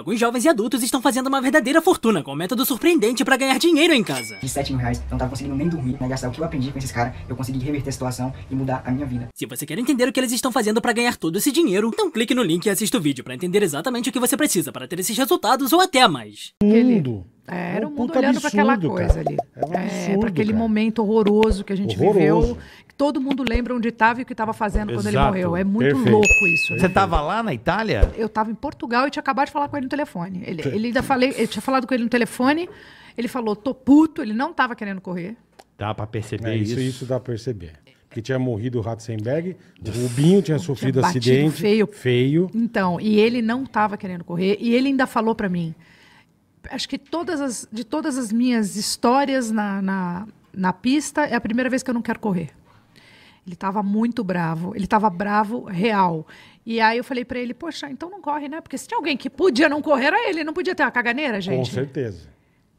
alguns jovens e adultos estão fazendo uma verdadeira fortuna com um método surpreendente para ganhar dinheiro em casa. De 7 mil reais, não tava conseguindo nem dormir, né? Gastar o que eu aprendi com esses caras, eu consegui reverter a situação e mudar a minha vida. Se você quer entender o que eles estão fazendo para ganhar todo esse dinheiro, então clique no link e assista o vídeo para entender exatamente o que você precisa para ter esses resultados ou até mais. Mundo é, era um, um mundo olhando para aquela coisa cara. ali. É, um para aquele cara. momento horroroso que a gente horroroso. viveu. Todo mundo lembra onde estava e o que estava fazendo Exato. quando ele morreu. É muito Perfeito. louco isso. Você estava né? lá na Itália? Eu estava em Portugal e tinha acabado de falar com ele no telefone. Ele, ele ainda falei, eu tinha falado com ele no telefone. Ele falou, tô puto, ele não estava querendo correr. Dá para perceber é, isso. Isso, isso dá para perceber que tinha morrido o Ratzenberg, o Rubinho tinha sofrido tinha acidente feio. feio. Então, e ele não estava querendo correr, e ele ainda falou para mim: acho que todas as, de todas as minhas histórias na, na, na pista, é a primeira vez que eu não quero correr. Ele estava muito bravo, ele estava bravo real. E aí eu falei para ele, poxa, então não corre, né? Porque se tinha alguém que podia não correr, era ele, não podia ter uma caganeira, gente. Com certeza.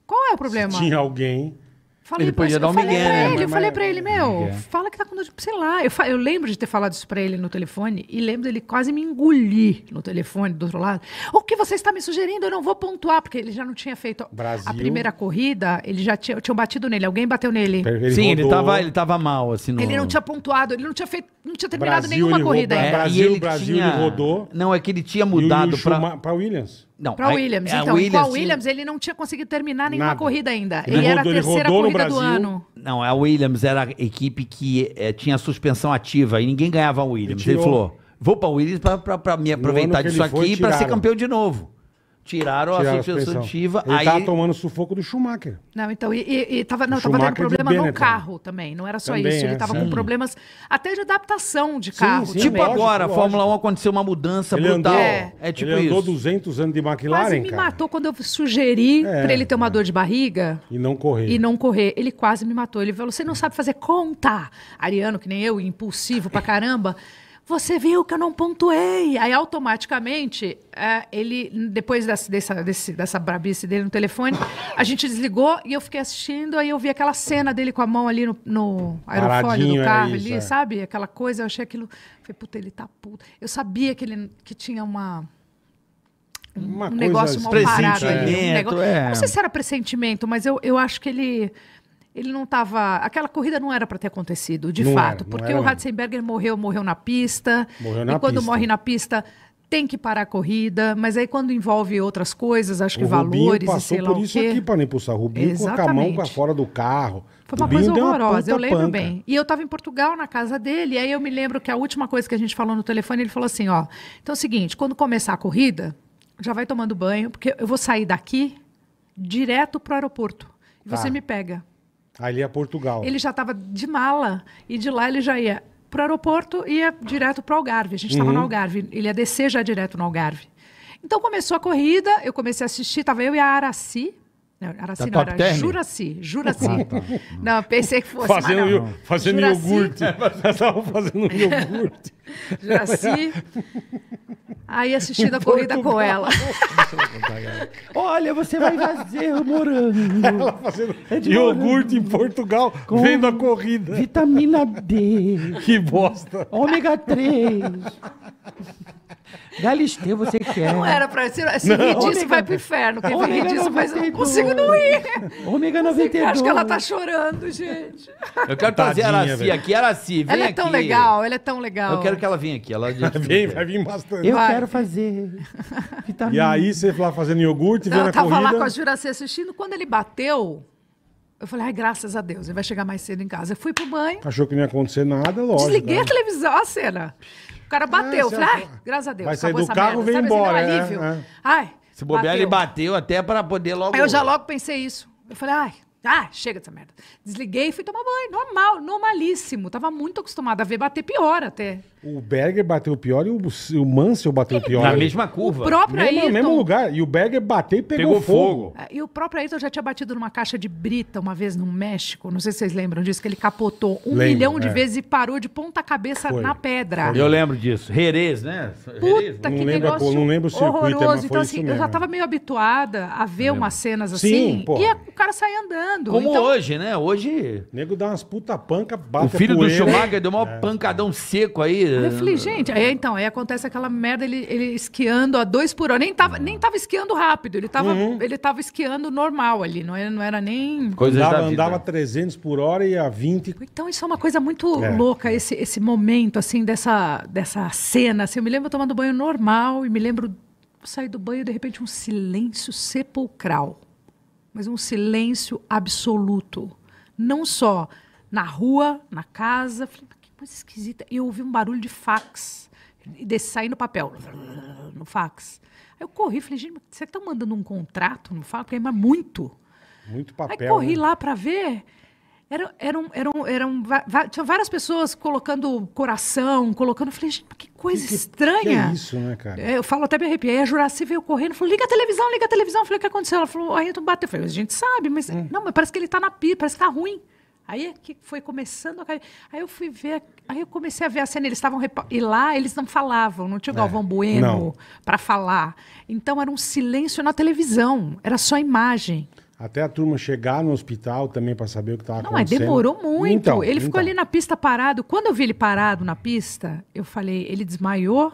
Qual é o problema? Se tinha alguém Falei, ele podia dar um migué, né? Ele, eu falei pra ele, meu, migué. fala que tá com dor de... Sei lá, eu, fa... eu lembro de ter falado isso pra ele no telefone e lembro dele quase me engolir no telefone do outro lado. O que você está me sugerindo? Eu não vou pontuar, porque ele já não tinha feito Brasil. a primeira corrida, ele já tinha... Tinham batido nele, alguém bateu nele. Ele Sim, ele tava, ele tava mal, assim. No... Ele não tinha pontuado, ele não tinha feito não tinha terminado Brasil, nenhuma corrida ainda. Brasil, Brasil, tinha... ele rodou. Não, é que ele tinha mudado para para Williams. Não, para é- Williams. É então, Williams, com a Williams, ele não tinha conseguido terminar nenhuma Nada. corrida ainda. Ele, ele era a terceira corrida do ano. Não, a Williams era a equipe que é, tinha suspensão ativa e ninguém ganhava a Williams. Ele, ele falou: vou para Williams para me aproveitar disso aqui e para ser campeão de novo. Tiraram, Tiraram a suspensão ativa. Ele aí... tava tomando sufoco do Schumacher. Não, então, e, e, e tava, não, tava tendo é problema no né? carro também, não era só também, isso. É, ele tava com problemas até de adaptação de carro. Sim, sim, né? tipo lógico, agora, a Fórmula 1 aconteceu uma mudança ele brutal. Andou, é. é tipo ele isso. andou 200 anos de McLaren, Quase me cara. matou quando eu sugeri é, para ele ter uma dor de barriga. E não correr. E não correr. Ele quase me matou. Ele falou, você não sabe fazer conta. Ariano, que nem eu, impulsivo pra caramba. Você viu que eu não pontuei. Aí, automaticamente, é, ele, depois dessa, dessa, desse, dessa brabice dele no telefone, a gente desligou e eu fiquei assistindo. Aí eu vi aquela cena dele com a mão ali no, no aerofólio do carro, isso, ali, é. sabe? Aquela coisa. Eu achei aquilo. falei, puta, ele tá puto. Eu sabia que ele que tinha uma. Uma um negócio mal parado ali. Um negócio... É. Não sei se era pressentimento, mas eu, eu acho que ele ele não estava. Aquela corrida não era para ter acontecido, de não fato, era, porque o Ratzenberger morreu, morreu na pista. Morreu na e quando pista. morre na pista, tem que parar a corrida, mas aí quando envolve outras coisas, acho que valores e sei lá o quê. passou por isso aqui para impulsar. O Rubinho Exatamente. com a mão para fora do carro. Foi uma Rubinho coisa horrorosa, uma eu lembro panca. bem. E eu estava em Portugal, na casa dele, e aí eu me lembro que a última coisa que a gente falou no telefone, ele falou assim, ó, então é o seguinte, quando começar a corrida, já vai tomando banho, porque eu vou sair daqui direto para o aeroporto. E tá. você me pega. Ali é a Portugal. Ele já estava de mala e de lá ele já ia para o aeroporto e ia direto para o Algarve. A gente estava uhum. no Algarve. Ele ia descer já direto no Algarve. Então começou a corrida, eu comecei a assistir, estava eu e a Araci, Araci não, era assim, Term? Tá Juraci, Juraci. Ah, tá. Não, pensei que fosse. Fazendo, mas não. fazendo Juraci. iogurte. É, Estavam fazendo iogurte. Juraci. Aí assistindo a corrida com ela. Olha, você vai fazer morango. Ela fazendo é iogurte em Portugal, com vendo a corrida. Vitamina D. Que bosta. Ômega 3. Galisteu, você quer. Não era pra ser. Se assim, não, rir disso, vai pro inferno. Quem rir disso, mas eu não consigo não ir. Ômega 92. Acho que ela tá chorando, gente. Eu quero trazer a Araci aqui. Araci, vem Ela é tão legal, ela é tão legal. Eu quero que ela venha aqui. Ela vem, é vai vir bastante. Eu vai. quero fazer vitamina. Tá e aí, você lá tá fazendo iogurte, vendo a corrida. Eu tava lá com a Juracê assistindo. Quando ele bateu... Eu falei, ai, graças a Deus, ele vai chegar mais cedo em casa. Eu fui pro banho. Achou que não ia acontecer nada, lógico. Desliguei né? a televisão, a cena. O cara é, bateu. É, eu falei, ai, graças a Deus. Vai sair do carro e vem Sabe assim, embora. Assim, é, alívio. É. Ai. Se bobear, ele bateu até para poder logo. Aí eu já logo pensei isso. Eu falei, ai, ah, chega dessa merda. Desliguei e fui tomar banho. Normal, normalíssimo. Tava muito acostumada a ver bater pior até. O Berger bateu pior e o, o Mansell bateu pior. Na mesma curva. O próprio mesmo, Ayrton... mesmo lugar. E o Berger bateu e pegou, pegou fogo. fogo. É, e o próprio Ayrton já tinha batido numa caixa de brita uma vez no México. Não sei se vocês lembram disso, que ele capotou um lembro, milhão de é. vezes e parou de ponta cabeça Foi. na pedra. Eu lembro disso. Jerez, né? Puta, não que lembro, negócio Não lembro o circuito, é, horroroso. Então, assim, mesmo. eu já estava meio habituada a ver umas cenas assim. Sim, e o cara sai andando. Como então... hoje, né? Hoje... O nego dá umas puta panca, bate O filho do Schumacher é. deu uma é. pancadão seco aí, Aí eu falei, gente, aí então, aí acontece aquela merda, ele, ele esquiando a dois por hora. Nem tava, nem tava esquiando rápido, ele tava, uhum. ele tava esquiando normal ali, não era, não era nem. andava, andava 300 por hora e a 20. Então isso é uma coisa muito é. louca, esse, esse momento, assim, dessa, dessa cena. Assim, eu me lembro tomando banho normal e me lembro sair do banho de repente um silêncio sepulcral, mas um silêncio absoluto. Não só na rua, na casa. Falei, coisa esquisita. E eu ouvi um barulho de fax. E desse saindo papel. No fax. Aí eu corri e falei, gente, será que estão mandando um contrato no fax? Porque é muito. Muito papel. Aí corri né? lá para ver. eram eram, eram, eram, tinha várias pessoas colocando coração, colocando. Eu falei, gente, que coisa que, estranha. Que é isso, né, cara? É, eu falo até me arrepiei. Aí a Juraci veio correndo, falou: liga a televisão, liga a televisão. Eu falei, o que aconteceu? Ela falou, aí tu bateu. Eu falei, a gente sabe, mas. Hum. Não, mas parece que ele está na pia, parece que tá ruim. Aí é que foi começando a cair. Aí eu fui ver, aí eu comecei a ver a cena. Eles estavam. E lá eles não falavam, não tinha o é, Galvão é, Bueno para falar. Então era um silêncio na televisão, era só imagem. Até a turma chegar no hospital também para saber o que estava acontecendo. Não, demorou muito. Então, ele então. ficou ali na pista parado. Quando eu vi ele parado na pista, eu falei, ele desmaiou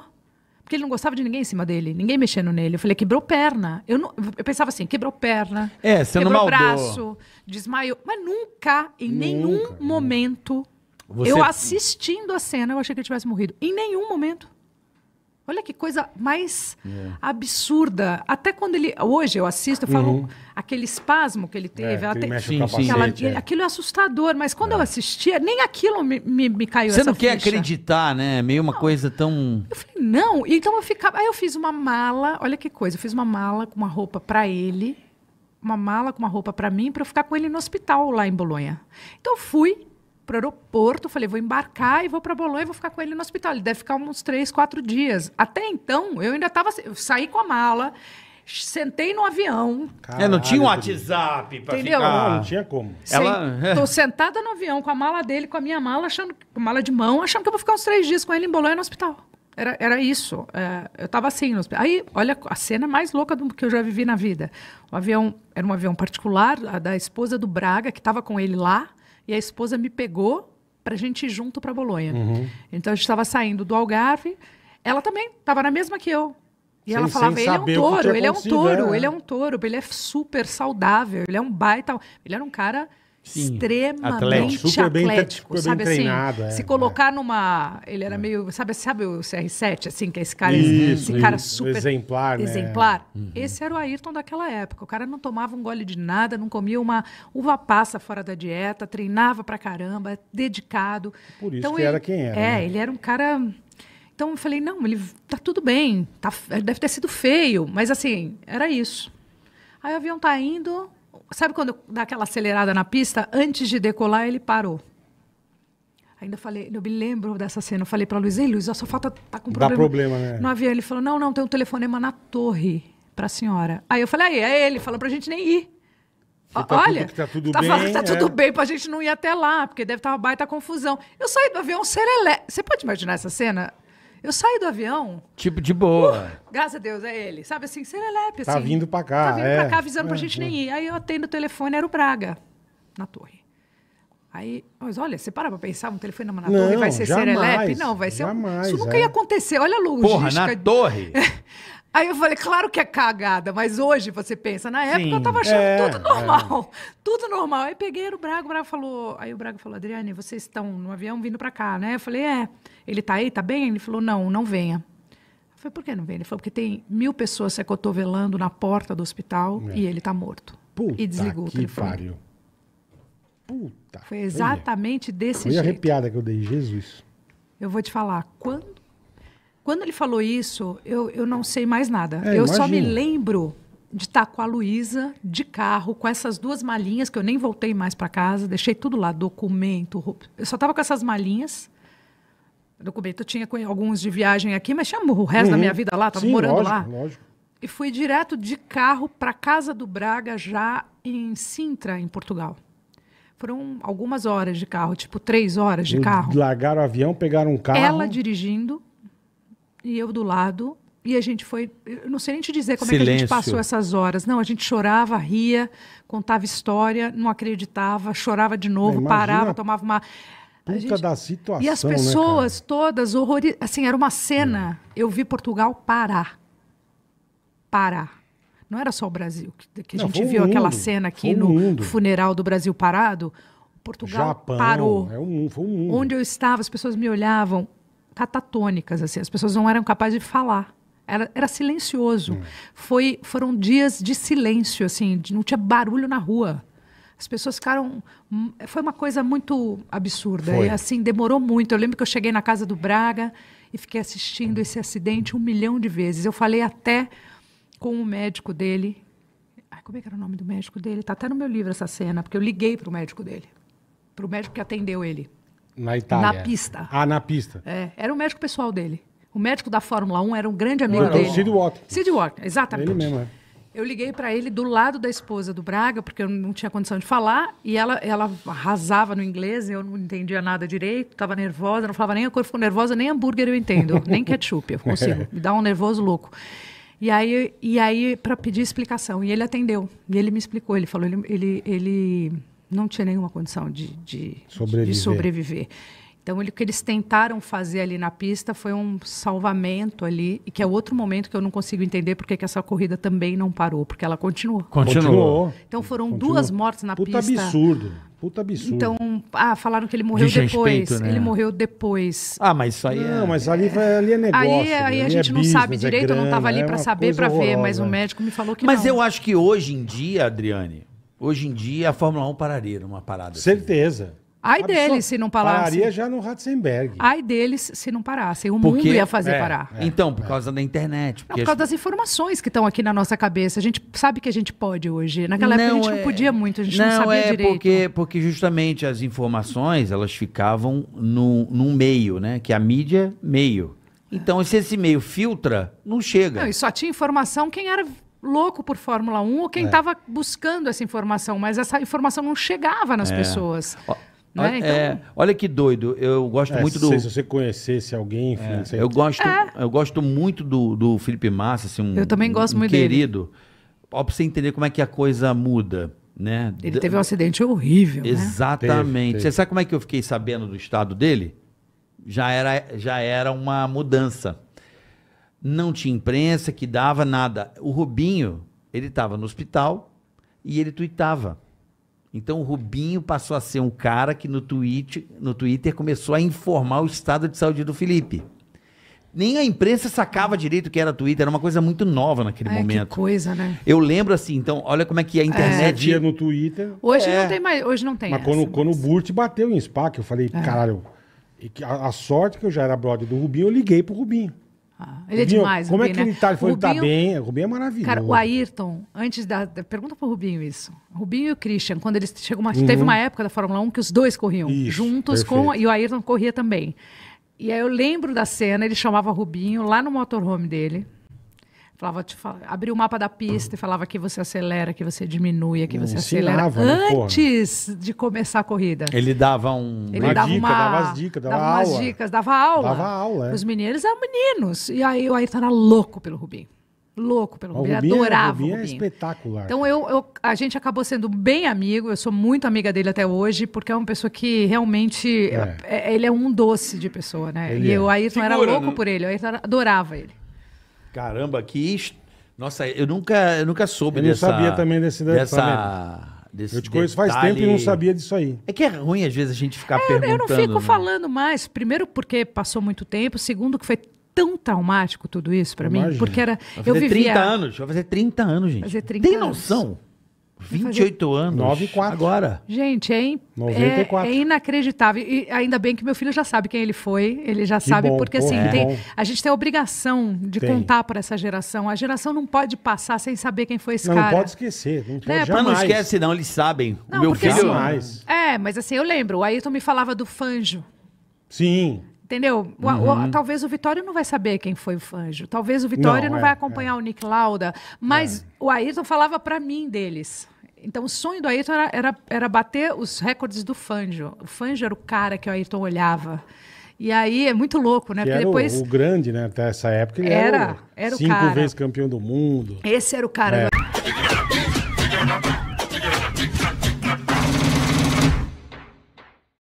porque ele não gostava de ninguém em cima dele, ninguém mexendo nele. Eu falei, quebrou perna. Eu, não, eu pensava assim, quebrou perna, é, quebrou não braço, desmaiou. Mas nunca, em nunca, nenhum nunca. momento, você... eu assistindo a cena, eu achei que ele tivesse morrido. Em nenhum momento. Olha que coisa mais é. absurda. Até quando ele. Hoje eu assisto, eu falo uhum. aquele espasmo que ele teve. É, que ele sim, é. Aquilo é assustador, mas quando eu é. assistia, nem aquilo me, me, me caiu Você não ficha. quer acreditar, né? É meio uma não. coisa tão. Eu falei, não. Então eu ficava. Aí eu fiz uma mala, olha que coisa, eu fiz uma mala com uma roupa para ele, uma mala com uma roupa para mim, para eu ficar com ele no hospital lá em Bolonha. Então eu fui para o aeroporto, falei, vou embarcar e vou para Bolonha e vou ficar com ele no hospital. Ele deve ficar uns três, quatro dias. Até então, eu ainda estava... Saí com a mala, sentei no avião. Caralho, é, não tinha um WhatsApp para ficar. Não, não tinha como. Estou Ela... Tô sentada no avião com a mala dele, com a minha mala, achando, com mala de mão, achando que eu vou ficar uns três dias com ele em Bolonha no hospital. Era, era isso. É, eu estava assim no hospital. Aí, olha a cena mais louca do que eu já vivi na vida. O avião era um avião particular, a da esposa do Braga, que estava com ele lá e a esposa me pegou para a gente ir junto para Bolonha. Uhum. Então a gente estava saindo do Algarve, ela também estava na mesma que eu. E sem, ela falava, ele é, um touro, ele é um touro, ele é um touro, ele é um touro, ele é super saudável, ele é um baita. Ele era um cara Sim, extremamente atlético, super bem, atlético super sabe bem assim? Treinado, é, se é. colocar é. numa, ele era é. meio, sabe, sabe o CR7 assim, que é esse cara, isso, esse cara super exemplar, né? exemplar. Né? Uhum. Esse era o Ayrton daquela época. O cara não tomava um gole de nada, não comia uma uva passa fora da dieta, treinava pra caramba, dedicado. Por isso então, que ele, era quem era. É, né? ele era um cara então eu falei, não, ele tá tudo bem, tá, deve ter sido feio, mas assim, era isso. Aí o avião tá indo, Sabe quando dá aquela acelerada na pista? Antes de decolar, ele parou. Ainda falei, eu me lembro dessa cena. Eu falei para Luiz, ei, Luiz, a sua falta tá com problema. Dá problema, né? No avião. Ele falou, não, não, tem um telefonema na torre pra senhora. Aí eu falei, aí, é ele falou pra gente nem ir. Tá Olha, tudo, tá tudo tá, tá bem. Falando, tá é. tudo bem pra gente não ir até lá, porque deve estar tá uma baita confusão. Eu saí do avião serelé. Você pode imaginar essa cena? Eu saio do avião. Tipo, de boa. Uh, graças a Deus, é ele. Sabe assim, serelepe, tá assim. Tá vindo pra cá. Tá vindo é. pra cá, avisando é, pra uhum. gente é. nem ir. Aí eu atendo o telefone, era o Braga, na torre. Aí, mas olha, você para pra pensar, um telefone na torre vai ser jamais, serelepe? Não, vai ser. Jamais, um... Isso nunca ia é. acontecer. Olha a logística. Porra, na torre? Aí eu falei, claro que é cagada, mas hoje você pensa, na época Sim, eu tava achando é, tudo é. normal. É. Tudo normal. Aí peguei o Braga, o Braga falou. Aí o Braga falou, Adriane, vocês estão no avião vindo pra cá, né? Eu falei, é. Ele tá aí, tá bem? Ele falou, não, não venha. Eu falei, por que não vem? Ele falou, porque tem mil pessoas se acotovelando na porta do hospital é. e ele tá morto. Puta e desligou que o telefone. Pariu. Puta. Foi exatamente desse jeito. Foi arrepiada que eu dei, Jesus. Eu vou te falar, quando quando ele falou isso, eu, eu não sei mais nada. É, eu só me lembro de estar com a Luísa de carro, com essas duas malinhas, que eu nem voltei mais para casa, deixei tudo lá, documento, roupa. Eu só estava com essas malinhas. Documento, eu tinha alguns de viagem aqui, mas tinha o resto uhum. da minha vida lá, estava morando lógico, lá. Lógico. E fui direto de carro para casa do Braga, já em Sintra, em Portugal. Foram algumas horas de carro, tipo três horas de carro. Largaram o avião, pegaram um carro. Ela dirigindo e eu do lado. E a gente foi, eu não sei nem te dizer como Silêncio. é que a gente passou essas horas. Não, a gente chorava, ria, contava história, não acreditava, chorava de novo, Imagina parava, tomava uma puta gente... da situação. E as né, pessoas né, todas horrorizadas. Assim, era uma cena. É. Eu vi Portugal parar. Parar. Não era só o Brasil. Que, que Não, a gente viu mundo, aquela cena aqui no funeral do Brasil parado. Portugal Japão, parou. É um, foi um mundo. Onde eu estava, as pessoas me olhavam catatônicas, assim, as pessoas não eram capazes de falar. Era, era silencioso. Hum. Foi, foram dias de silêncio, assim, de, não tinha barulho na rua. As pessoas ficaram. Hum, foi uma coisa muito absurda. Foi. E assim, demorou muito. Eu lembro que eu cheguei na casa do Braga e fiquei assistindo esse acidente um milhão de vezes. Eu falei até com o médico dele. Ai, como é que era o nome do médico dele? Está até no meu livro essa cena, porque eu liguei para o médico dele. Para o médico que atendeu ele. Na Itália. Na pista. Ah, na pista. É, era o médico pessoal dele. O médico da Fórmula 1 era um grande amigo Não, dele. O Sid Watkins. Sid Watkins, exatamente. Ele mesmo, é. Eu liguei para ele do lado da esposa do Braga, porque eu não tinha condição de falar, e ela, ela arrasava no inglês, eu não entendia nada direito, estava nervosa, não falava nem a cor, ficou nervosa, nem hambúrguer eu entendo, nem ketchup eu consigo, é. me dá um nervoso louco. E aí, e aí para pedir explicação, e ele atendeu, e ele me explicou, ele falou, ele, ele, ele não tinha nenhuma condição de, de, sobreviver. de sobreviver. Então, ele, o que eles tentaram fazer ali na pista foi um salvamento ali, e que é outro momento que eu não consigo entender porque que essa corrida também não parou, porque ela continuou. Continuou. Então, foram continuou. duas mortes na Puta pista. Puta absurdo. Puta absurdo. Então, ah, falaram que ele morreu de depois. Respeito, né? Ele morreu depois. Ah, mas isso aí. Não, é... mas ali, vai ali é negócio. Aí, aí a é gente é não business, sabe direito, grana, eu não estava ali para é saber, para ver, mas o médico me falou que mas não. Mas eu acho que hoje em dia, Adriane, Hoje em dia a Fórmula 1 pararia numa parada. Assim. Certeza. Assim. Ai deles se não parassem. Pararia já no Ratzenberg. Ai deles se não parassem. O porque, mundo ia fazer é, parar. É, então, por é. causa da internet. Não, por causa gente... das informações que estão aqui na nossa cabeça. A gente sabe que a gente pode hoje. Naquela não, época a gente não é. podia muito, a gente não, não sabia é direito. Porque, porque justamente as informações, elas ficavam no, num meio, né? Que a mídia, meio. Então, se esse meio filtra, não chega. Não, e só tinha informação quem era louco por Fórmula 1 ou quem estava é. buscando essa informação, mas essa informação não chegava nas é. pessoas. O, né? então... é, olha que doido, eu gosto é, muito do. Se você conhecesse alguém, enfim. Você... É, eu, gosto, é. eu gosto muito do, do Felipe Massa, assim, um, eu também gosto um muito querido. Para você entender como é que a coisa muda. Né? Ele teve um acidente horrível. Né? Exatamente. Né? Teve, teve. Você sabe como é que eu fiquei sabendo do estado dele? Já era, já era uma mudança não tinha imprensa que dava nada. O Rubinho, ele estava no hospital e ele tweetava. Então o Rubinho passou a ser um cara que no, tweet, no Twitter começou a informar o estado de saúde do Felipe. Nem a imprensa sacava direito o que era Twitter, era uma coisa muito nova naquele é, momento. Que coisa, né? Eu lembro assim, então, olha como é que a é. internet. É. no Twitter. Hoje é. não tem mais. Hoje não tem. Mas essa, quando, mas... quando o Burt bateu em SPAC, eu falei, é. caralho, a, a sorte que eu já era brother do Rubinho, eu liguei pro Rubinho. Ah, ele é Rubinho, é demais, Como é Rubinho, é que né? ele tá? Ele, foi, tá Rubinho, ele tá bem. O Rubinho é maravilhoso. Cara, o Ayrton, antes da. Pergunta pro Rubinho isso. Rubinho e o Christian, quando eles chegou uma, uhum. teve uma época da Fórmula 1 que os dois corriam isso, juntos com. E o Ayrton corria também. E aí eu lembro da cena, ele chamava Rubinho lá no motorhome dele. Falava, te fala, abria o mapa da pista e falava que você acelera, que você diminui, que você acelera. Né, antes porra. de começar a corrida. Ele dava um. Ele uma dava, dica, uma, dava as dicas, dava, dava aula. umas dicas, dava aula. Dava aula. É. Os meninos eram meninos. E aí o Ayrton era louco pelo Rubinho. Louco pelo Rubinho, Rubinho é- adorava. O Rubinho, Rubinho é espetacular. Então eu, eu, a gente acabou sendo bem amigo, eu sou muito amiga dele até hoje, porque é uma pessoa que realmente. É. é, é ele é um doce de pessoa, né? Ele e é. o Ayrton era louco né? por ele, o Ayrton adorava ele. Caramba, que isto. Nossa, eu nunca, eu nunca soube eu sabia também desse dessa, desse Eu te conheço detalhe. faz tempo e não sabia disso aí. É que é ruim às vezes a gente ficar é, perguntando. Eu não fico né? falando mais. Primeiro porque passou muito tempo. Segundo que foi tão traumático tudo isso para mim, porque era eu vivia 30 anos, vai fazer 30 anos, gente. Fazer 30 Tem noção? 28 anos. e 4. Agora. Gente, hein é 94. É, é, inacreditável. E ainda bem que meu filho já sabe quem ele foi. Ele já que sabe, bom, porque assim, é. tem, a gente tem a obrigação de tem. contar para essa geração. A geração não pode passar sem saber quem foi esse não, cara. Não pode esquecer. Não, pode né, Mas não esquece, não, eles sabem. Não, meu filho. Assim, é, mas assim, eu lembro. O Ayrton me falava do Fanjo. Sim. Entendeu? Uhum. O, talvez o Vitória não vai saber quem foi o Fanjo. Talvez o Vitória não, não é, vai acompanhar é. o Nick Lauda. Mas é. o Ayrton falava para mim deles. Então o sonho do Ayrton era, era, era bater os recordes do Fanjo. O Fanjo era o cara que o Ayrton olhava. E aí é muito louco, né? Que Porque depois. O, o, grande, né? Até essa época ele era, era, o, era o cinco cara. vezes campeão do mundo. Esse era o cara. É. Do...